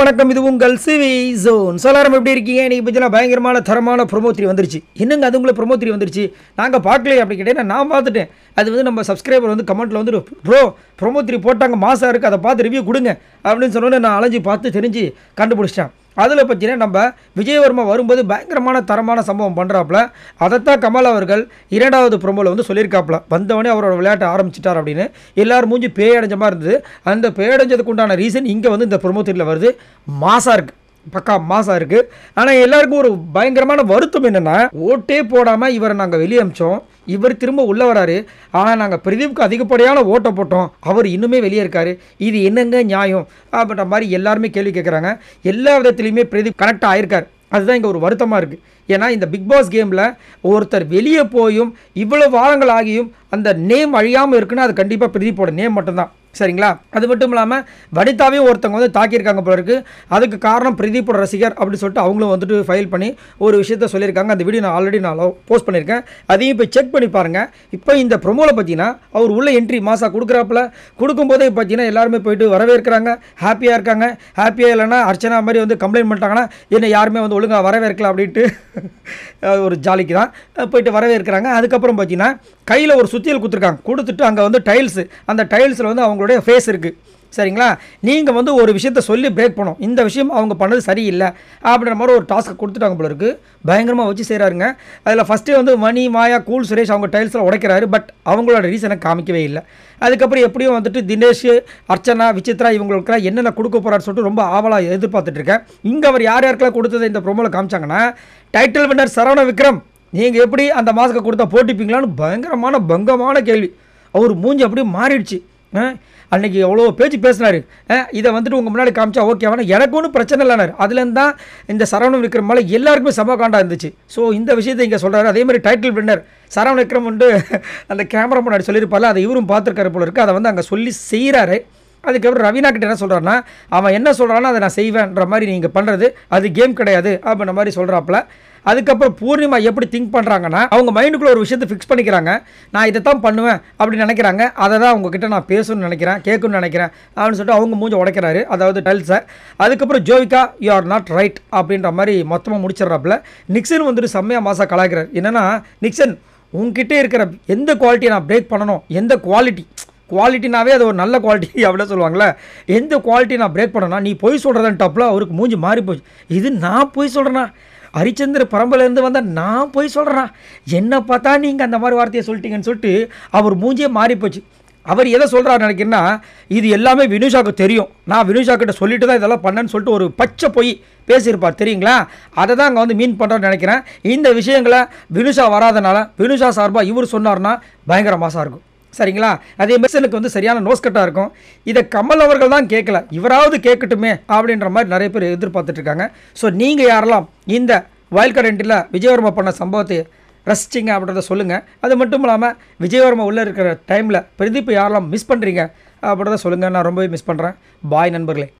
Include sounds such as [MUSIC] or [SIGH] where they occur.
வணக்கம் இது உங்கள் சிவி ஜோன் சொல்லாரம் எப்படி இருக்கீங்க நீங்கள் பற்றினா பயங்கரமான தரமான ப்ரொமோ வந்துருச்சு என்னங்க அது உங்களை ப்ரொமோ த்ரீ வந்துருச்சு நாங்கள் பார்க்கலையே அப்படி கேட்டேன் நான் பார்த்துட்டேன் அது வந்து நம்ம சப்ஸ்கிரைபர் வந்து கமெண்ட்டில் வந்து ப்ரோ ப்ரொமோ போட்டாங்க மாசாக இருக்குது அதை பார்த்து ரிவ்யூ கொடுங்க அப்படின்னு சொன்னோன்னே நான் அலைஞ்சு பார்த்து தெரிஞ்சு கண்டுபிடிச்சிட்டேன் அதில் பார்த்தீங்கன்னா நம்ம விஜயவர்மா வரும்போது பயங்கரமான தரமான சம்பவம் பண்ணுறாப்புல அதைத்தான் கமல் அவர்கள் இரண்டாவது ப்ரொமோவில் வந்து சொல்லியிருக்காப்புல வந்தவொடனே அவரோட விளையாட்டை ஆரம்பிச்சிட்டார் அப்படின்னு எல்லோரும் மூஞ்சி பேயடைஞ்ச மாதிரி இருந்தது அந்த பேயடைஞ்சதுக்கு உண்டான ரீசன் இங்கே வந்து இந்த ப்ரொமோ தெரியில் வருது மாசாக இருக்குது பக்கா மாசா இருக்கு ஆனால் எல்லாருக்கும் ஒரு பயங்கரமான வருத்தம் என்னன்னா ஓட்டே போடாமல் இவரை நாங்கள் வெளியே இவர் திரும்ப உள்ளே வராரு ஆனால் நாங்கள் பிரதீப்க்கு அதிகப்படியான ஓட்டை போட்டோம் அவர் இன்னுமே வெளியே இருக்காரு இது என்னங்க நியாயம் அப்படின்ற மாதிரி எல்லாருமே கேள்வி கேட்குறாங்க எல்லா விதத்துலையுமே பிரதீப் கனெக்ட் ஆயிருக்கார் அதுதான் இங்கே ஒரு வருத்தமாக இருக்குது ஏன்னா இந்த பிக் பாஸ் கேமில் ஒருத்தர் வெளியே போயும் இவ்வளோ வாரங்கள் ஆகியும் அந்த நேம் அழியாமல் இருக்குன்னா அது கண்டிப்பாக பிரதீப்போட நேம் மட்டும்தான் சரிங்களா அது மட்டும் இல்லாமல் வனிதாவே ஒருத்தவங்க வந்து தாக்கியிருக்காங்க போல இருக்குது அதுக்கு காரணம் பிரதீப்போட ரசிகர் அப்படின்னு சொல்லிட்டு அவங்களும் வந்துட்டு ஃபைல் பண்ணி ஒரு விஷயத்த சொல்லியிருக்காங்க அந்த வீடியோ நான் ஆல்ரெடி நான் போஸ்ட் பண்ணியிருக்கேன் அதையும் இப்போ செக் பண்ணி பாருங்கள் இப்போ இந்த ப்ரொமோவில் பார்த்தீங்கன்னா அவர் உள்ள என்ட்ரி மாசா கொடுக்குறாப்புல கொடுக்கும்போதே பார்த்தீங்கன்னா எல்லாருமே போயிட்டு வரவேற்கிறாங்க ஹாப்பியாக இருக்காங்க ஹாப்பியாக இல்லைனா அர்ச்சனா மாதிரி வந்து கம்ப்ளைண்ட் பண்ணிட்டாங்கன்னா என்ன யாருமே வந்து ஒழுங்காக வரவேற்கலாம் அப்படின்ட்டு [LAUGHS] ஒரு ஜாலிக்கு தான் போயிட்டு வரவேற்கிறாங்க அதுக்கப்புறம் பார்த்தீங்கன்னா கையில் ஒரு சுத்தியல் கொடுத்துருக்காங்க கொடுத்துட்டு அங்கே வந்து டைல்ஸ் அந்த டைல்ஸில் வந்து அவங்க உங்களுடைய ஃபேஸ் இருக்குது சரிங்களா நீங்கள் வந்து ஒரு விஷயத்த சொல்லி பிரேக் பண்ணோம் இந்த விஷயம் அவங்க பண்ணது சரியில்லை அப்படின்ற மாதிரி ஒரு டாஸ்க்கு கொடுத்துட்டாங்க போல இருக்குது பயங்கரமாக வச்சு செய்கிறாருங்க அதில் ஃபஸ்ட்டே வந்து மணி மாயா கூல் சுரேஷ் அவங்க டைல்ஸில் உடைக்கிறாரு பட் அவங்களோட ரீசனை காமிக்கவே இல்லை அதுக்கப்புறம் எப்படியும் வந்துட்டு தினேஷ் அர்ச்சனா விசித்ரா இவங்களுக்கெல்லாம் என்னென்ன கொடுக்க போகிறாருன்னு சொல்லிட்டு ரொம்ப ஆவலாக எதிர்பார்த்துட்ருக்கேன் இங்கே அவர் யார் யாருக்கெல்லாம் கொடுத்தது இந்த ப்ரொமோவில் காமிச்சாங்கன்னா டைட்டில் வின்னர் சரவண விக்ரம் நீங்கள் எப்படி அந்த மாஸ்க்கை கொடுத்தா போட்டிப்பீங்களான்னு பயங்கரமான பங்கமான கேள்வி அவர் மூஞ்சி அப்படியே மாறிடுச்சு அன்றைக்கி எவ்வளோ பேச்சு பேசினார் இதை வந்துட்டு உங்கள் முன்னாடி காமிச்சா ஓகேவானா எனக்கு ஒன்றும் பிரச்சனை இல்லைனார் அதுலேருந்து தான் இந்த சரவணம் விக்ரம் மேலே எல்லாருக்குமே காண்டாக இருந்துச்சு ஸோ இந்த விஷயத்தை இங்கே சொல்கிறாரு அதே மாதிரி டைட்டில் பின்னர் சரவண விக்ரம் வந்து அந்த கேமரா முன்னாடி சொல்லியிருப்பார்ல அதை இவரும் பார்த்துருக்காரு போல இருக்குது அதை வந்து அங்கே சொல்லி செய்கிறாரு அதுக்கப்புறம் ரவீனா கிட்ட என்ன சொல்கிறான்னா அவன் என்ன சொல்கிறானோ அதை நான் செய்வேன்ற மாதிரி நீங்கள் பண்ணுறது அது கேம் கிடையாது அப்படின்ற மாதிரி சொல்கிறாப்புல அதுக்கப்புறம் பூர்ணிமா எப்படி திங்க் பண்ணுறாங்கன்னா அவங்க மைண்டுக்குள்ளே ஒரு விஷயத்தை ஃபிக்ஸ் பண்ணிக்கிறாங்க நான் இதை தான் பண்ணுவேன் அப்படின்னு நினைக்கிறாங்க அதை தான் அவங்கக்கிட்ட நான் பேசணும்னு நினைக்கிறேன் கேட்கணும்னு நினைக்கிறேன் அப்படின்னு சொல்லிட்டு அவங்க மூஞ்சி உடைக்கிறாரு அதாவது டெல்ஸை அதுக்கப்புறம் Jovika you are not right அப்படின்ற மாதிரி மொத்தமாக முடிச்சிடுறாப்புல நிக்சன் வந்துட்டு செம்மையாக மாதம் கலாய்க்கிறார் என்னென்னா நிக்சன் உங்ககிட்ட இருக்கிற எந்த குவாலிட்டியை நான் பிரேக் பண்ணணும் எந்த குவாலிட்டி குவாலிட்டினாவே அது ஒரு நல்ல குவாலிட்டி [LAUGHS] அப்படிலாம் சொல்லுவாங்களே எந்த குவாலிட்டி நான் பிரேக் பண்ணனா நீ பொய் சொல்கிறதான் டப்பில் அவருக்கு மூஞ்சி மாறி போச்சு இது நான் பொய் சொல்கிறேன்னா ஹரிச்சந்திர பரம்பலேருந்து வந்தால் நான் போய் சொல்கிறேன்னா என்னை பார்த்தா நீங்கள் அந்த மாதிரி வார்த்தையை சொல்லிட்டீங்கன்னு சொல்லிட்டு அவர் மூஞ்சியே மாறி போச்சு அவர் எதை சொல்கிறார் நினைக்கிறேன்னா இது எல்லாமே வினுஷாக்கு தெரியும் நான் வினுஷாக்கிட்ட சொல்லிட்டு தான் இதெல்லாம் பண்ணேன்னு சொல்லிட்டு ஒரு பச்சை போய் பேசியிருப்பார் தெரியுங்களா அதை தான் அங்கே வந்து மீன் பண்ணுறோன்னு நினைக்கிறேன் இந்த விஷயங்களை வினுஷா வராதனால வினுஷா சார்பாக இவர் சொன்னார்னா பயங்கர மாசாக இருக்கும் சரிங்களா அதே மெசனுக்கு வந்து சரியான நோஸ் கட்டாக இருக்கும் இதை கமல் அவர்கள் தான் கேட்கல இவராவது கேட்கட்டுமே அப்படின்ற மாதிரி நிறைய பேர் எதிர்பார்த்துட்ருக்காங்க ஸோ நீங்கள் யாரெல்லாம் இந்த வயல்கார்டு என்ட்ரியில் விஜயவர்மா பண்ண சம்பவத்தை ரசிச்சிங்க அப்படின்றத சொல்லுங்கள் அது மட்டும் இல்லாமல் விஜயவர்மா உள்ளே இருக்கிற டைமில் பிரதீப் யாரெல்லாம் மிஸ் பண்ணுறீங்க அப்படின்றத சொல்லுங்கள் நான் ரொம்பவே மிஸ் பண்ணுறேன் பாய் நண்பர்களே